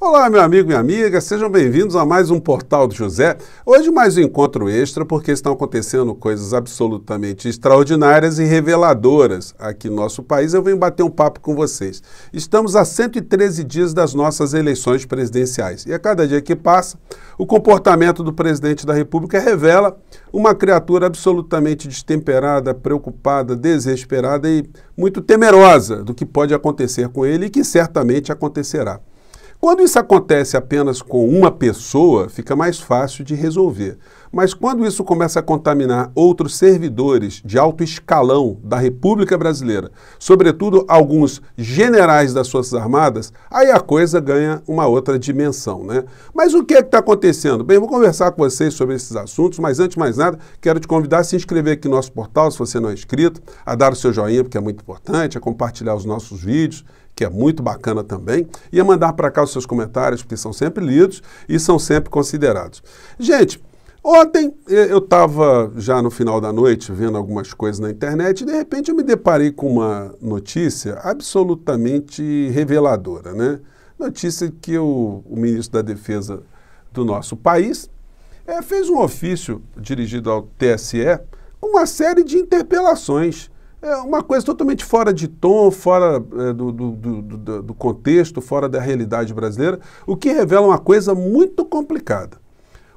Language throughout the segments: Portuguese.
Olá, meu amigo, minha amiga, sejam bem-vindos a mais um Portal do José. Hoje, mais um encontro extra, porque estão acontecendo coisas absolutamente extraordinárias e reveladoras aqui no nosso país. Eu venho bater um papo com vocês. Estamos a 113 dias das nossas eleições presidenciais e a cada dia que passa, o comportamento do presidente da República revela uma criatura absolutamente destemperada, preocupada, desesperada e muito temerosa do que pode acontecer com ele e que certamente acontecerá. Quando isso acontece apenas com uma pessoa, fica mais fácil de resolver. Mas quando isso começa a contaminar outros servidores de alto escalão da República Brasileira, sobretudo alguns generais das Forças Armadas, aí a coisa ganha uma outra dimensão, né? Mas o que é que está acontecendo? Bem, vou conversar com vocês sobre esses assuntos, mas antes de mais nada, quero te convidar a se inscrever aqui no nosso portal, se você não é inscrito, a dar o seu joinha, porque é muito importante, a compartilhar os nossos vídeos que é muito bacana também, e a mandar para cá os seus comentários, porque são sempre lidos e são sempre considerados. Gente, ontem eh, eu estava já no final da noite vendo algumas coisas na internet e de repente eu me deparei com uma notícia absolutamente reveladora, né? Notícia que o, o ministro da Defesa do nosso país é, fez um ofício dirigido ao TSE com uma série de interpelações é uma coisa totalmente fora de tom, fora é, do, do, do, do, contexto, fora da realidade brasileira, o que revela uma coisa muito complicada.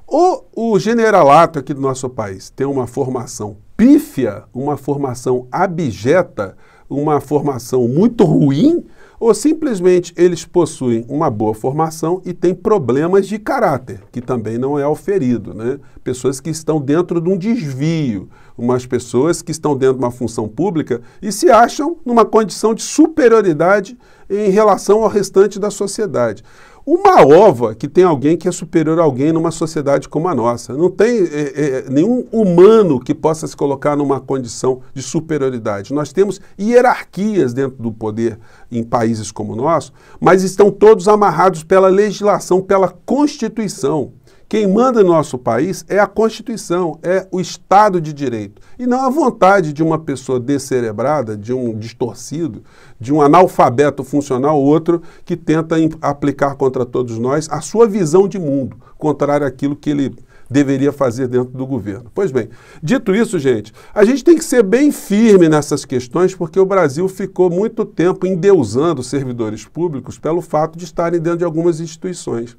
Ou o generalato aqui do nosso país tem uma formação pífia, uma formação abjeta, uma formação muito ruim ou simplesmente eles possuem uma boa formação e têm problemas de caráter, que também não é oferido. Né? Pessoas que estão dentro de um desvio, umas pessoas que estão dentro de uma função pública e se acham numa condição de superioridade em relação ao restante da sociedade. Uma ova que tem alguém que é superior a alguém numa sociedade como a nossa. Não tem é, é, nenhum humano que possa se colocar numa condição de superioridade. Nós temos hierarquias dentro do poder em países como o nosso, mas estão todos amarrados pela legislação, pela Constituição. Quem manda no nosso país é a Constituição, é o Estado de Direito, e não a vontade de uma pessoa descerebrada, de um distorcido, de um analfabeto funcional ou outro que tenta aplicar contra todos nós a sua visão de mundo, contrário àquilo que ele deveria fazer dentro do governo. Pois bem, dito isso, gente, a gente tem que ser bem firme nessas questões, porque o Brasil ficou muito tempo endeusando servidores públicos pelo fato de estarem dentro de algumas instituições.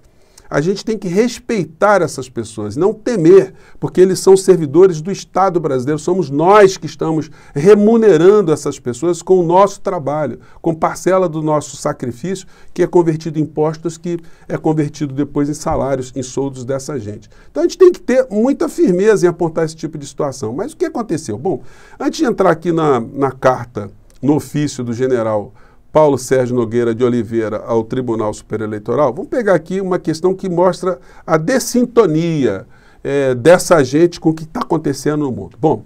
A gente tem que respeitar essas pessoas, não temer, porque eles são servidores do Estado brasileiro, somos nós que estamos remunerando essas pessoas com o nosso trabalho, com parcela do nosso sacrifício, que é convertido em impostos, que é convertido depois em salários, em soldos dessa gente. Então a gente tem que ter muita firmeza em apontar esse tipo de situação. Mas o que aconteceu? Bom, antes de entrar aqui na, na carta, no ofício do general Paulo Sérgio Nogueira de Oliveira ao Tribunal Supereleitoral, vamos pegar aqui uma questão que mostra a dessintonia é, dessa gente com o que está acontecendo no mundo. Bom,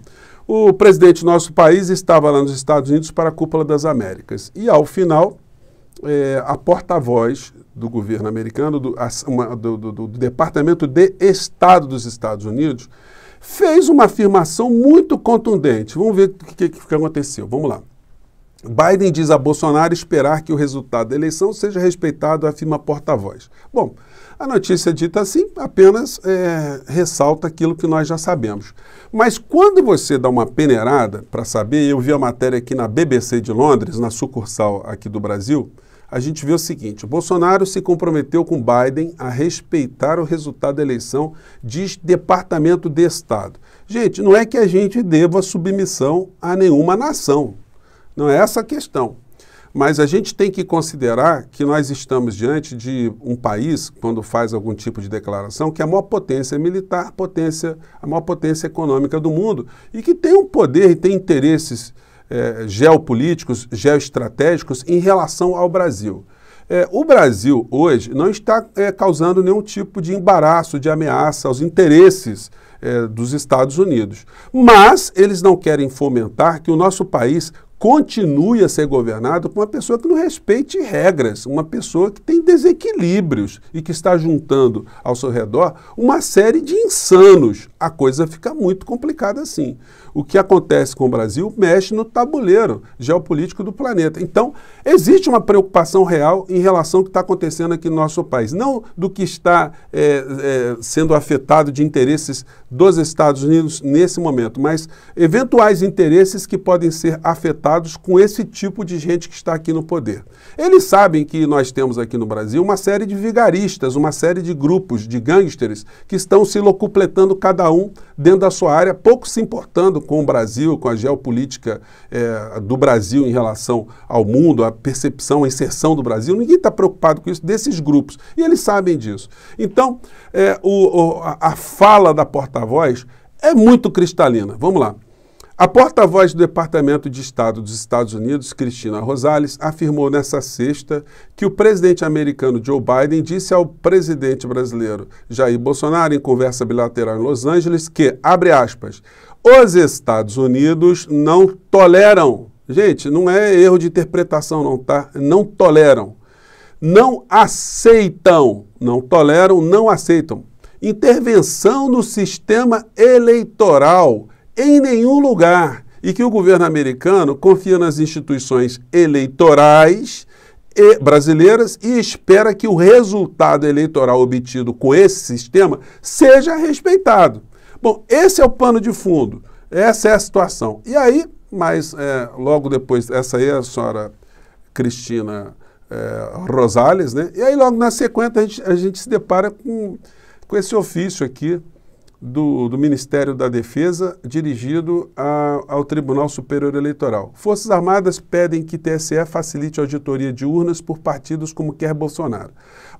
o presidente do nosso país estava lá nos Estados Unidos para a Cúpula das Américas e, ao final, é, a porta-voz do governo americano, do, uma, do, do, do Departamento de Estado dos Estados Unidos, fez uma afirmação muito contundente. Vamos ver o que, que, que aconteceu. Vamos lá. Biden diz a Bolsonaro esperar que o resultado da eleição seja respeitado, afirma porta-voz. Bom, a notícia dita assim apenas é, ressalta aquilo que nós já sabemos. Mas quando você dá uma peneirada para saber, eu vi a matéria aqui na BBC de Londres, na sucursal aqui do Brasil, a gente vê o seguinte: Bolsonaro se comprometeu com Biden a respeitar o resultado da eleição, diz Departamento de Estado. Gente, não é que a gente deva submissão a nenhuma nação. Não é essa a questão. Mas a gente tem que considerar que nós estamos diante de um país, quando faz algum tipo de declaração, que é a maior potência militar, potência, a maior potência econômica do mundo, e que tem um poder e tem interesses eh, geopolíticos, geoestratégicos em relação ao Brasil. É, o Brasil hoje não está é, causando nenhum tipo de embaraço, de ameaça aos interesses é, dos Estados Unidos. Mas eles não querem fomentar que o nosso país continue a ser governado por uma pessoa que não respeite regras, uma pessoa que tem desequilíbrios e que está juntando ao seu redor uma série de insanos. A coisa fica muito complicada assim o que acontece com o Brasil mexe no tabuleiro geopolítico do planeta. Então, existe uma preocupação real em relação ao que está acontecendo aqui no nosso país, não do que está é, é, sendo afetado de interesses dos Estados Unidos nesse momento, mas eventuais interesses que podem ser afetados com esse tipo de gente que está aqui no poder. Eles sabem que nós temos aqui no Brasil uma série de vigaristas, uma série de grupos de gangsters que estão se locupletando cada um dentro da sua área, pouco se importando com o Brasil, com a geopolítica é, do Brasil em relação ao mundo, a percepção, a inserção do Brasil. Ninguém está preocupado com isso desses grupos. E eles sabem disso. Então, é, o, o, a fala da porta-voz é muito cristalina. Vamos lá. A porta-voz do Departamento de Estado dos Estados Unidos, Cristina Rosales, afirmou nesta sexta que o presidente americano Joe Biden disse ao presidente brasileiro Jair Bolsonaro, em conversa bilateral em Los Angeles, que, abre aspas, os Estados Unidos não toleram. Gente, não é erro de interpretação, não, tá? Não toleram. Não aceitam. Não toleram, não aceitam. Intervenção no sistema eleitoral em nenhum lugar e que o governo americano confia nas instituições eleitorais e brasileiras e espera que o resultado eleitoral obtido com esse sistema seja respeitado. Bom, esse é o pano de fundo, essa é a situação. E aí, mas é, logo depois, essa aí é a senhora Cristina é, Rosales, né? E aí logo na sequência a gente, a gente se depara com, com esse ofício aqui do, do Ministério da Defesa dirigido a, ao Tribunal Superior Eleitoral. Forças Armadas pedem que TSE facilite a auditoria de urnas por partidos como quer Bolsonaro.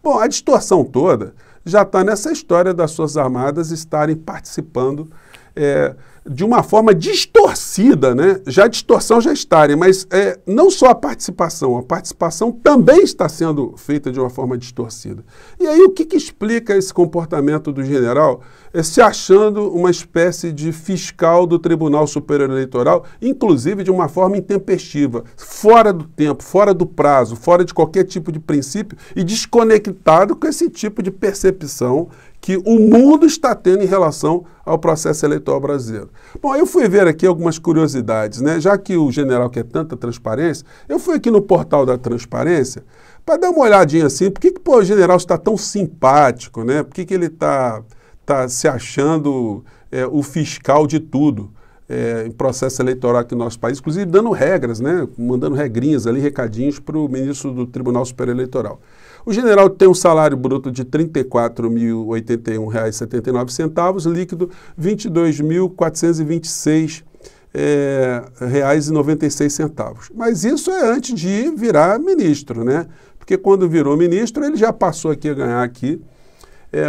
Bom, a distorção toda já está nessa história das Forças Armadas estarem participando é, de uma forma distorcida, né? já a distorção já está, mas é, não só a participação, a participação também está sendo feita de uma forma distorcida. E aí o que, que explica esse comportamento do general é, se achando uma espécie de fiscal do Tribunal Superior Eleitoral, inclusive de uma forma intempestiva, fora do tempo, fora do prazo, fora de qualquer tipo de princípio e desconectado com esse tipo de percepção que o mundo está tendo em relação ao processo eleitoral brasileiro. Bom, eu fui ver aqui algumas curiosidades, né? Já que o general quer tanta transparência, eu fui aqui no portal da transparência para dar uma olhadinha assim, por que, que pô, o general está tão simpático, né? Por que, que ele está tá se achando é, o fiscal de tudo? É, em processo eleitoral aqui no nosso país, inclusive dando regras, né? mandando regrinhas ali, recadinhos para o ministro do Tribunal Superior Eleitoral. O general tem um salário bruto de R$ 34.081,79, líquido R$ 22.426,96. É, reais Mas isso é antes de virar ministro, né? Porque quando virou ministro, ele já passou aqui a ganhar aqui é,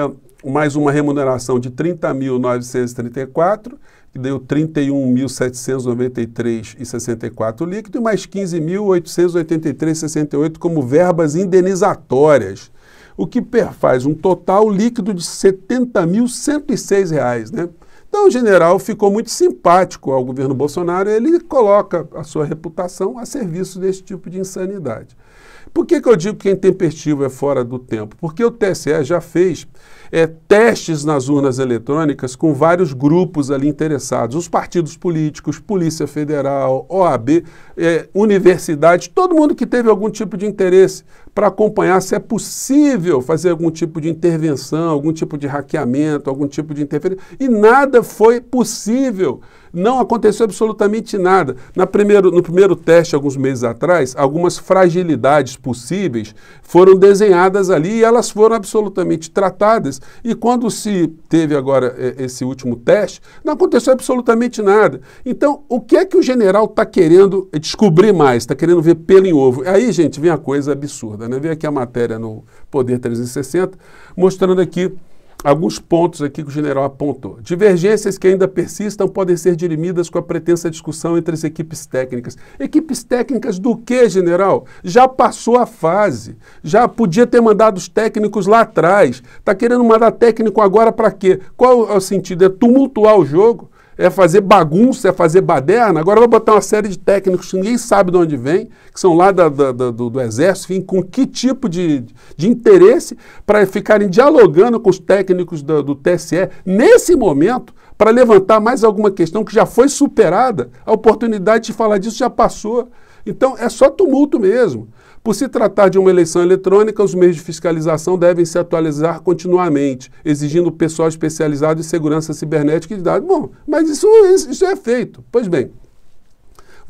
mais uma remuneração de 30.934 que deu 31.793,64 líquido e mais 15.883,68 como verbas indenizatórias, o que faz um total líquido de R$ 70.106, né? Então, o general ficou muito simpático ao governo Bolsonaro, ele coloca a sua reputação a serviço desse tipo de insanidade. Por que, que eu digo que é intempestivo, é fora do tempo? Porque o TSE já fez é, testes nas urnas eletrônicas com vários grupos ali interessados, os partidos políticos, Polícia Federal, OAB, é, universidade, todo mundo que teve algum tipo de interesse para acompanhar se é possível fazer algum tipo de intervenção, algum tipo de hackeamento, algum tipo de interferência. E nada foi possível. Não aconteceu absolutamente nada. Na primeiro, no primeiro teste, alguns meses atrás, algumas fragilidades possíveis foram desenhadas ali e elas foram absolutamente tratadas coisas. E quando se teve agora eh, esse último teste, não aconteceu absolutamente nada. Então, o que é que o general está querendo descobrir mais? Está querendo ver pelo em ovo? Aí, gente, vem a coisa absurda, né? Vem aqui a matéria no Poder 360, mostrando aqui alguns pontos aqui que o general apontou. Divergências que ainda persistam podem ser dirimidas com a pretensa discussão entre as equipes técnicas. Equipes técnicas do que, general? Já passou a fase. Já podia ter mandado os técnicos lá atrás. Está querendo mandar técnico agora para quê? Qual é o sentido? É tumultuar o jogo? é fazer bagunça, é fazer baderna. Agora vai botar uma série de técnicos que ninguém sabe de onde vem, que são lá da, da, da, do, do, Exército, enfim, com que tipo de, de interesse para ficarem dialogando com os técnicos do, do TSE nesse momento para levantar mais alguma questão que já foi superada. A oportunidade de falar disso já passou. Então é só tumulto mesmo. Por se tratar de uma eleição eletrônica, os meios de fiscalização devem se atualizar continuamente, exigindo pessoal especializado em segurança cibernética e de dados. Bom, mas isso, isso é feito. Pois bem,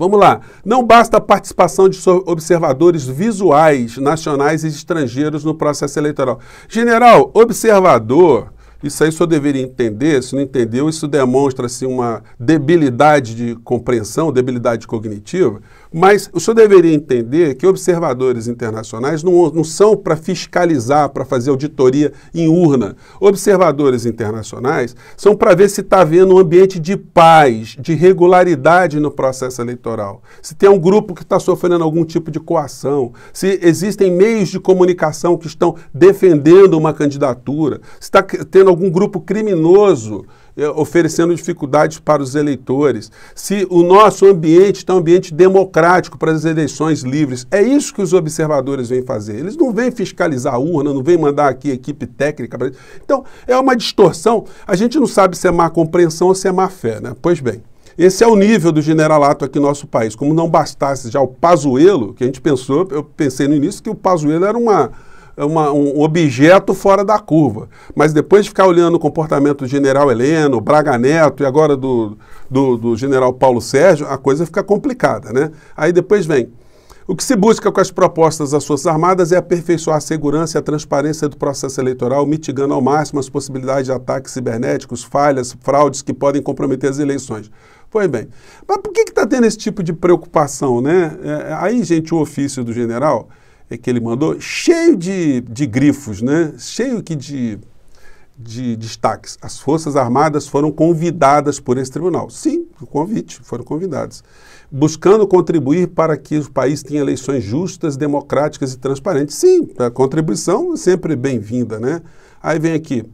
Vamos lá. Não basta a participação de observadores visuais, nacionais e estrangeiros no processo eleitoral. General, observador, isso aí só deveria entender, se não entendeu, isso demonstra assim, uma debilidade de compreensão, debilidade cognitiva. Mas o senhor deveria entender que observadores internacionais não, não são para fiscalizar, para fazer auditoria em urna. Observadores internacionais são para ver se está havendo um ambiente de paz, de regularidade no processo eleitoral. Se tem um grupo que está sofrendo algum tipo de coação, se existem meios de comunicação que estão defendendo uma candidatura, se está tendo algum grupo criminoso eh, oferecendo dificuldades para os eleitores, se o nosso ambiente está um ambiente democrático para as eleições livres. É isso que os observadores vêm fazer. Eles não vêm fiscalizar a urna, não vêm mandar aqui equipe técnica. Pra... Então, é uma distorção. A gente não sabe se é má compreensão ou se é má fé, né? Pois bem. Esse é o nível do generalato aqui no nosso país. Como não bastasse já o Pazuelo, que a gente pensou, eu pensei no início que o Pazuelo era uma, é uma, um objeto fora da curva. Mas depois de ficar olhando o comportamento do general Heleno, Braga Neto e agora do, do, do general Paulo Sérgio, a coisa fica complicada, né? Aí depois vem. O que se busca com as propostas das Forças Armadas é aperfeiçoar a segurança e a transparência do processo eleitoral, mitigando ao máximo as possibilidades de ataques cibernéticos, falhas, fraudes que podem comprometer as eleições. Pois bem, mas por que está tendo esse tipo de preocupação, né? É, aí, gente, o ofício do general é que ele mandou, cheio de, de grifos, né? cheio que de, de destaques. As Forças Armadas foram convidadas por esse tribunal. Sim, o convite, foram convidadas. Buscando contribuir para que o país tenha eleições justas, democráticas e transparentes. Sim, a contribuição é sempre bem-vinda, né? Aí vem aqui.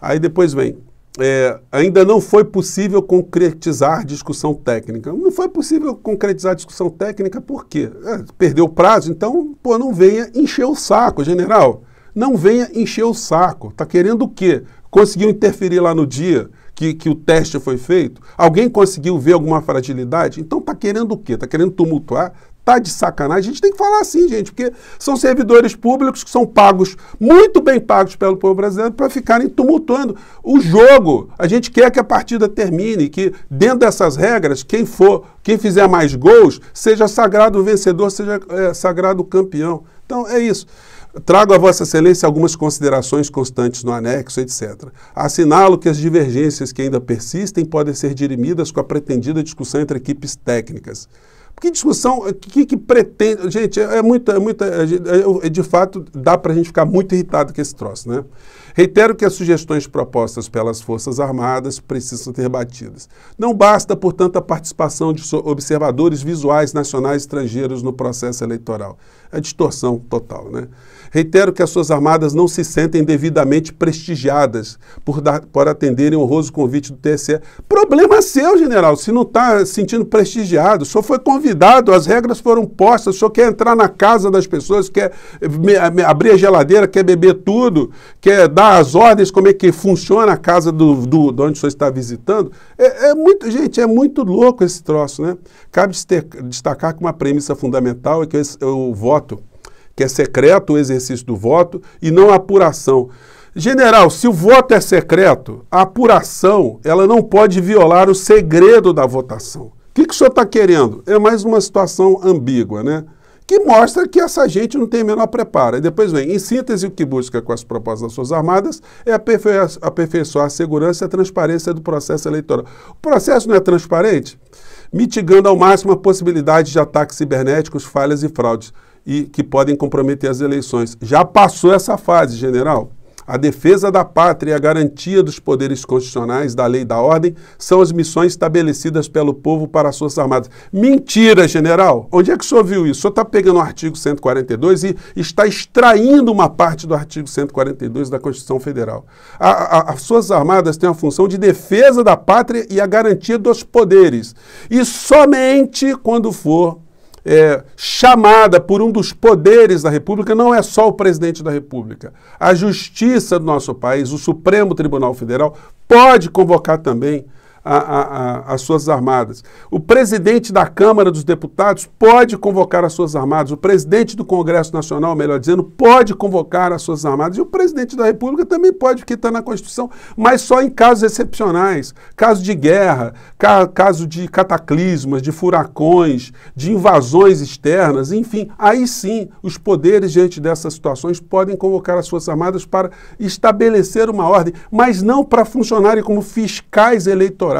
Aí depois vem é, ainda não foi possível concretizar discussão técnica. Não foi possível concretizar discussão técnica por quê? É, perdeu o prazo, então, pô, não venha encher o saco, general. Não venha encher o saco. Tá querendo o quê? Conseguiu interferir lá no dia que, que o teste foi feito? Alguém conseguiu ver alguma fragilidade? Então tá querendo o quê? Tá querendo tumultuar? Tá de sacanagem? A gente tem que falar assim, gente, porque são servidores públicos que são pagos, muito bem pagos pelo povo brasileiro, para ficarem tumultuando o jogo. A gente quer que a partida termine, que dentro dessas regras, quem for, quem fizer mais gols, seja sagrado o vencedor, seja é, sagrado o campeão. Então é isso. Trago a Vossa Excelência algumas considerações constantes no anexo, etc. Assinalo que as divergências que ainda persistem podem ser dirimidas com a pretendida discussão entre equipes técnicas. Que discussão, o eh, que, que, pretende. Gente, é, é muita, é muita. É, é, é de fato, dá para a gente ficar muito irritado com esse troço, né? Reitero que as sugestões propostas pelas Forças Armadas precisam ser rebatidas. Não basta, portanto, a participação de observadores visuais nacionais e estrangeiros no processo eleitoral. É distorção total, né? Reitero que as suas armadas não se sentem devidamente prestigiadas por, dar, por atenderem o honroso convite do TSE. Problema seu, general, se não está sentindo prestigiado, só foi convidado convidado, as regras foram postas, o senhor quer entrar na casa das pessoas, quer abrir a geladeira, quer beber tudo, quer dar as ordens como é que funciona a casa do, do, de onde o senhor está visitando. É, é muito, gente, é muito louco esse troço, né? Cabe destacar que uma premissa fundamental é que o voto, que é secreto o exercício do voto e não a apuração. General, se o voto é secreto, a apuração ela não pode violar o segredo da votação que, que o senhor está querendo? É mais uma situação ambígua, né? Que mostra que essa gente não tem menor preparo. E depois vem, em síntese, o que busca com as propostas das Forças Armadas é aperfeiçoar a segurança e a transparência do processo eleitoral. O processo não é transparente? Mitigando ao máximo a possibilidade de ataques cibernéticos, falhas e fraudes e que podem comprometer as eleições. Já passou essa fase, general? A defesa da pátria e a garantia dos poderes constitucionais, da lei e da ordem são as missões estabelecidas pelo povo para as Forças Armadas. Mentira, general! Onde é que o senhor viu isso? O senhor está pegando o artigo 142 e está extraindo uma parte do artigo 142 da Constituição Federal. A, a, as Forças Armadas têm a função de defesa da pátria e a garantia dos poderes. E somente quando for é, chamada por um dos poderes da República, não é só o presidente da República. A justiça do nosso país, o Supremo Tribunal Federal, pode convocar também a, a, a, as suas armadas. O presidente da Câmara dos Deputados pode convocar as suas armadas. O presidente do Congresso Nacional, melhor dizendo, pode convocar as suas armadas. E o presidente da República também pode, porque está na Constituição, mas só em casos excepcionais. Caso de guerra, ca, caso de cataclismas, de furacões, de invasões externas, enfim. Aí sim, os poderes, diante dessas situações, podem convocar as suas armadas para estabelecer uma ordem, mas não para funcionarem como fiscais eleitorais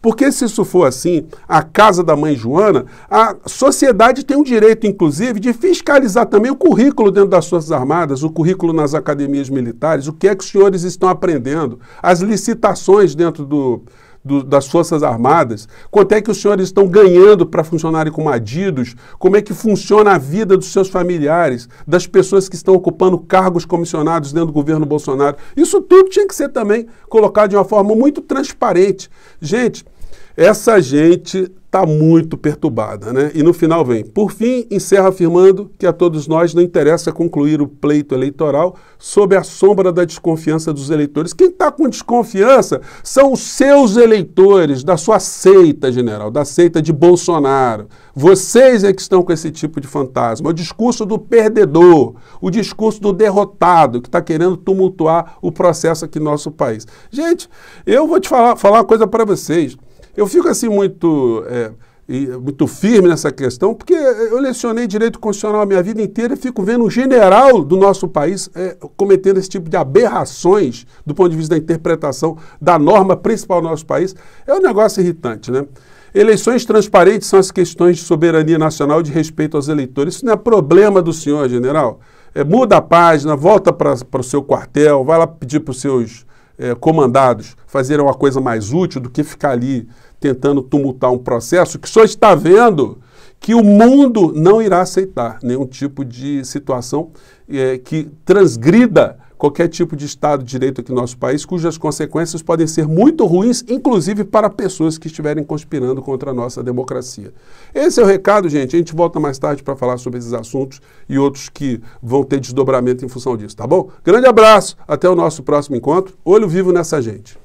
porque se isso for assim, a casa da mãe Joana, a sociedade tem o direito, inclusive, de fiscalizar também o currículo dentro das Forças Armadas, o currículo nas academias militares, o que é que os senhores estão aprendendo, as licitações dentro do, do, das Forças Armadas? Quanto é que os senhores estão ganhando para funcionarem como adidos? Como é que funciona a vida dos seus familiares, das pessoas que estão ocupando cargos comissionados dentro do governo Bolsonaro? Isso tudo tinha que ser também colocado de uma forma muito transparente. Gente, essa gente está muito perturbada, né? E no final vem, por fim, encerra afirmando que a todos nós não interessa concluir o pleito eleitoral sob a sombra da desconfiança dos eleitores. Quem está com desconfiança são os seus eleitores, da sua seita, general, da seita de Bolsonaro. Vocês é que estão com esse tipo de fantasma. O discurso do perdedor, o discurso do derrotado, que está querendo tumultuar o processo aqui no nosso país. Gente, eu vou te falar, falar uma coisa para vocês. Eu fico assim muito, é, muito firme nessa questão, porque eu lecionei direito constitucional a minha vida inteira e fico vendo o general do nosso país é, cometendo esse tipo de aberrações do ponto de vista da interpretação da norma principal do nosso país. É um negócio irritante, né? Eleições transparentes são as questões de soberania nacional e de respeito aos eleitores. Isso não é problema do senhor, general. É, muda a página, volta para o seu quartel, vai lá pedir para os seus eh, comandados fazerem uma coisa mais útil do que ficar ali tentando tumultar um processo que só está vendo que o mundo não irá aceitar nenhum tipo de situação eh, que transgrida qualquer tipo de Estado de Direito aqui no nosso país, cujas consequências podem ser muito ruins, inclusive para pessoas que estiverem conspirando contra a nossa democracia. Esse é o recado, gente. A gente volta mais tarde para falar sobre esses assuntos e outros que vão ter desdobramento em função disso, tá bom? Grande abraço, até o nosso próximo encontro. Olho vivo nessa gente.